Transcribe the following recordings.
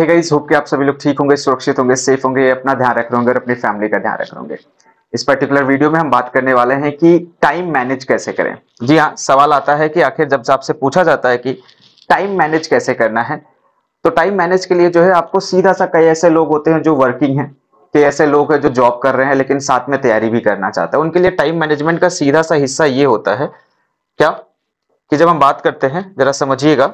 hey guys hope कि आप सभी लोग ठीक होंगे सुरक्षित होंगे सेफ होंगे अपना ध्यान रख रहे और अपनी फैमिली का ध्यान रख रहे इस पर्टिकुलर वीडियो में हम बात करने वाले हैं कि टाइम मैनेज कैसे करें जी हाँ सवाल आता है कि आखिर जब आपसे पूछा जाता है कि टाइम मैनेज कैसे करना है तो टाइम मैनेज के लिए जो है आपको सीधा सा कई ऐसे लोग होते हैं जो वर्किंग है कई ऐसे लोग हैं जो जॉब कर रहे हैं लेकिन साथ में तैयारी भी करना चाहते हैं उनके लिए टाइम मैनेजमेंट का सीधा सा हिस्सा ये होता है क्या कि जब हम बात करते हैं जरा समझिएगा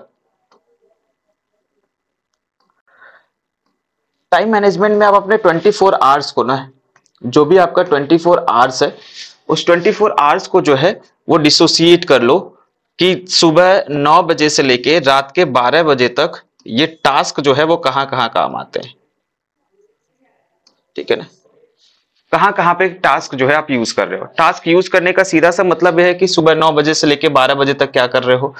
टाइम मैनेजमेंट में आप अपने 24 फोर आवर्स को ना जो भी आपका 24 फोर आवर्स है उस 24 फोर आवर्स को जो है वो डिसोसिएट कर लो कि सुबह नौ बजे से लेके रात के बारह बजे तक ये टास्क जो है वो कहाँ कहाँ काम आते हैं ठीक है ना कहाँ कहां पे टास्क जो है आप यूज कर रहे हो टास्क यूज करने का सीधा सा मतलब यह है कि सुबह नौ बजे से लेके बारह बजे तक क्या कर रहे हो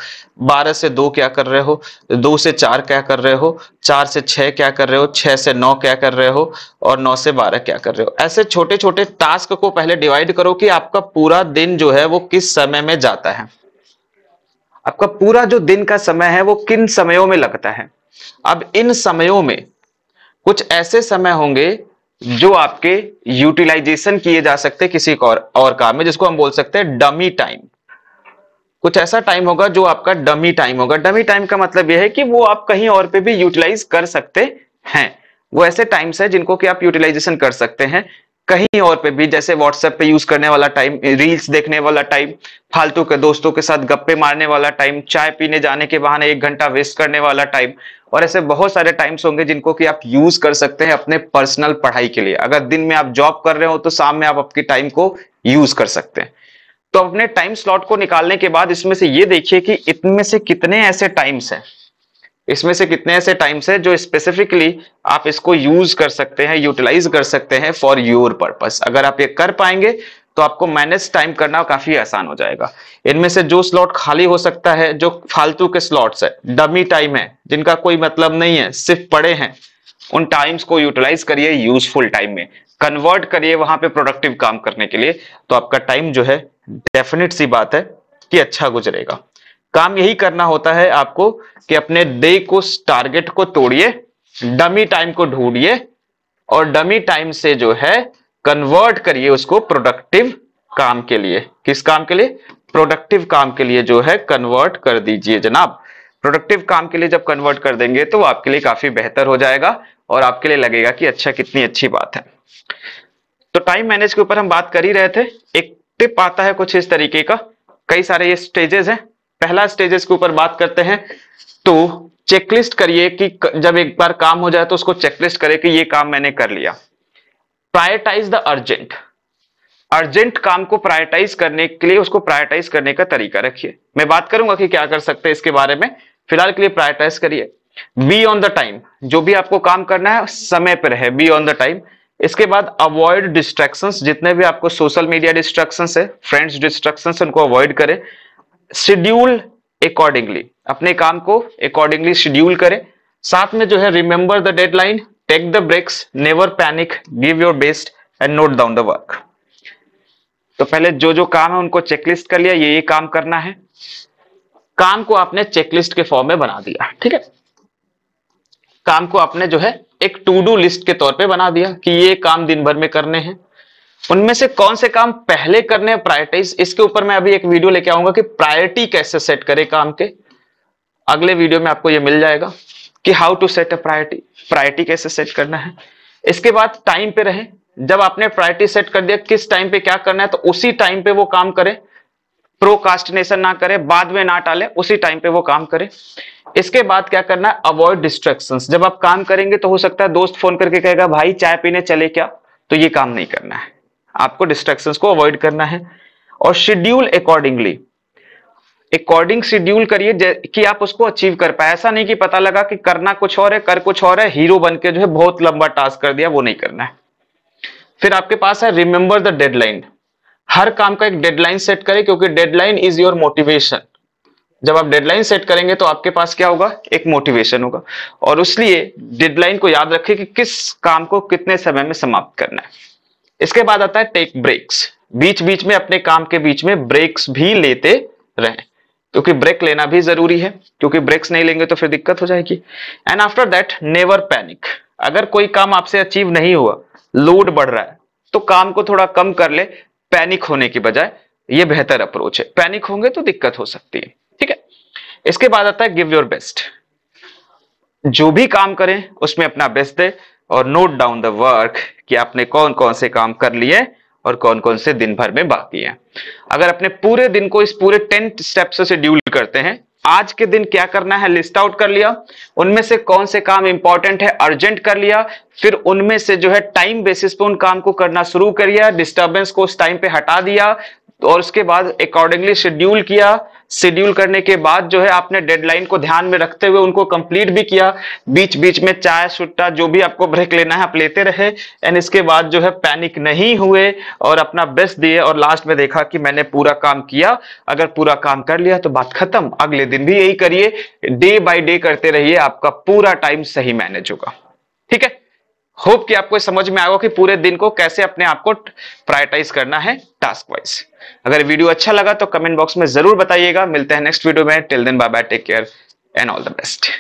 बारह से दो क्या कर रहे हो दो से चार क्या कर रहे हो चार से छह क्या कर रहे हो छह से नौ क्या कर रहे हो और नौ से बारह क्या कर रहे हो ऐसे छोटे छोटे टास्क को पहले डिवाइड करो कि आपका पूरा दिन जो है वो किस समय में जाता है आपका पूरा जो दिन का समय है वो किन समयों में लगता है अब इन समयों में कुछ ऐसे समय होंगे जो आपके यूटिलाइजेशन किए जा सकते हैं किसी और, और काम में जिसको हम बोल सकते हैं डमी टाइम कुछ ऐसा टाइम होगा जो आपका डमी टाइम होगा डमी टाइम का मतलब यह है कि वो आप कहीं और पे भी यूटिलाइज कर सकते हैं वो ऐसे टाइम्स है जिनको कि आप यूटिलाइजेशन कर सकते हैं कहीं और पे भी जैसे व्हाट्सएप पे यूज करने वाला टाइम रील्स देखने वाला टाइम फालतू के दोस्तों के साथ गप्पे मारने वाला टाइम चाय पीने जाने के बहाने एक घंटा वेस्ट करने वाला टाइम और ऐसे बहुत सारे टाइम्स होंगे जिनको कि आप यूज कर सकते हैं अपने पर्सनल पढ़ाई के लिए अगर दिन में आप जॉब कर रहे हो तो शाम में आप आपकी टाइम को यूज कर सकते हैं तो अपने टाइम स्लॉट को निकालने के बाद इसमें से ये देखिए कि इनमें से कितने ऐसे टाइम्स हैं इसमें से कितने ऐसे टाइम्स हैं जो स्पेसिफिकली आप इसको यूज कर सकते हैं यूटिलाइज कर सकते हैं फॉर योर पर्पस अगर आप ये कर पाएंगे तो आपको मैनेज टाइम करना काफी आसान हो जाएगा इनमें से जो स्लॉट खाली हो सकता है जो फालतू के स्लॉट्स है डमी टाइम है जिनका कोई मतलब नहीं है सिर्फ पड़े हैं उन टाइम्स को यूटिलाइज करिए यूजफुल टाइम में कन्वर्ट करिए वहां पे प्रोडक्टिव काम करने के लिए तो आपका टाइम जो है डेफिनेट सी बात है कि अच्छा गुजरेगा काम यही करना होता है आपको कि अपने डे को टारगेट को तोड़िए डमी टाइम को ढूंढिए और डमी टाइम से जो है कन्वर्ट करिए उसको प्रोडक्टिव काम के लिए किस काम के लिए प्रोडक्टिव काम के लिए जो है कन्वर्ट कर दीजिए जनाब प्रोडक्टिव काम के लिए जब कन्वर्ट कर देंगे तो आपके लिए काफी बेहतर हो जाएगा और आपके लिए लगेगा कि अच्छा कितनी अच्छी बात है तो टाइम मैनेज के ऊपर हम बात कर ही रहे थे एक टिप आता है कुछ इस तरीके का कई सारे ये स्टेजेस हैं पहला स्टेजेस के ऊपर बात करते हैं तो चेकलिस्ट करिए कि जब एक बार काम हो जाए तो उसको चेकलिस्ट करें कि ये काम मैंने कर लिया प्रायोरिटाइज द अर्जेंट अर्जेंट काम को प्रायोरिटाइज करने के लिए उसको प्रायोरिटाइज करने का तरीका रखिए मैं बात करूंगा कि क्या कर सकते हैं इसके बारे में फिलहाल के लिए प्रायोरिटाइज करिए बी ऑन द टाइम जो भी आपको काम करना है समय पर है बी ऑन द टाइम इसके बाद अवॉइड डिस्ट्रेक्शन जितने भी आपको सोशल मीडिया डिस्ट्रेक्शन है फ्रेंड्स डिस्ट्रेक्शन उनको अवॉइड करें शेड्यूल अकॉर्डिंगली अपने काम को अकॉर्डिंगली शेड्यूल करें साथ में जो है remember the deadline take the breaks never panic give your best and note down the work तो पहले जो जो काम है उनको चेकलिस्ट कर लिया ये ये काम करना है काम को आपने चेकलिस्ट के फॉर्म में बना दिया ठीक है काम को आपने जो है एक टू डू लिस्ट के तौर पे बना दिया कि ये काम दिन भर में करने हैं उनमें से कौन से काम पहले करने हैं प्रायोरिटीज इसके ऊपर मैं अभी एक वीडियो लेके आऊंगा कि प्रायोरिटी कैसे सेट करें काम के अगले वीडियो में आपको ये मिल जाएगा कि how to set a priority priority कैसे सेट करना है इसके बाद टाइम पे रहे जब आपने प्रायोरिटी सेट कर दिया किस टाइम पे क्या करना है तो उसी टाइम पे वो काम करे प्रोकास्टिनेशन ना करे बाद में ना टाले उसी टाइम पे वो काम करे इसके बाद क्या करना है अवॉइड डिस्ट्रेक्शन जब आप काम करेंगे तो हो सकता है दोस्त फोन करके कहेगा भाई चाय पीने चले क्या तो ये काम नहीं करना है आपको डिस्ट्रेक्शन को अवॉइड करना है और शेड्यूल अकॉर्डिंगली अकॉर्डिंग शेड्यूल करिए कि आप उसको अचीव कर पाए ऐसा नहीं कि पता लगा कि करना कुछ और है कर कुछ और है हीरो बन के जो है बहुत लंबा टास्क कर दिया वो नहीं करना है फिर आपके पास है रिमेंबर द डेडलाइन हर काम का एक डेडलाइन सेट करें क्योंकि डेडलाइन इज योर मोटिवेशन जब आप डेडलाइन सेट करेंगे तो आपके पास क्या होगा एक मोटिवेशन होगा और उसलिए डेडलाइन को याद रखें कि किस काम को कितने समय में समाप्त करना है इसके बाद आता है टेक ब्रेक्स बीच बीच में अपने काम के बीच में ब्रेक्स भी लेते रहें क्योंकि ब्रेक लेना भी जरूरी है क्योंकि ब्रेक्स नहीं लेंगे तो फिर दिक्कत हो जाएगी and after that never panic अगर कोई काम आपसे अचीव नहीं हुआ लोड बढ़ रहा है तो काम को थोड़ा कम कर ले पैनिक होने की बजाय ये बेहतर अप्रोच है पैनिक होंगे तो दिक्कत हो सकती है ठीक है इसके बाद आता है गिव योर बेस्ट जो भी काम करें उसमें अपना बेस्ट दे और नोट डाउन द वर्क कि आपने कौन कौन से काम कर लिए और कौन कौन से दिन भर में बाकी हैं अगर अपने पूरे दिन को इस पूरे टेन स्टेप्स से ड्यूल करते हैं आज के दिन क्या करना है लिस्ट आउट कर लिया उनमें से कौन से काम इंपॉर्टेंट है अर्जेंट कर लिया फिर उनमें से जो है टाइम बेसिस पे उन काम को करना शुरू कर लिया डिस्टर्बेंस को उस टाइम पे हटा दिया और उसके बाद अकॉर्डिंगली शेड्यूल किया शेड्यूल करने के बाद जो है आपने डेडलाइन को ध्यान में रखते हुए उनको कंप्लीट भी किया बीच बीच में चाय सुट्टा जो भी आपको ब्रेक लेना है आप लेते रहे एंड इसके बाद जो है पैनिक नहीं हुए और अपना बेस्ट दिए और लास्ट में देखा कि मैंने पूरा काम किया अगर पूरा काम कर लिया तो बात खत्म अगले दिन भी यही करिए डे बाई डे करते रहिए आपका पूरा टाइम सही मैनेज होगा ठीक है होप कि आपको समझ में आएगा कि पूरे दिन को कैसे अपने आप को प्रायोरिटाइज करना है टास्क वाइज अगर वीडियो अच्छा लगा तो कमेंट बॉक्स में जरूर बताइएगा मिलते हैं नेक्स्ट वीडियो में till then bye bye take care and all the best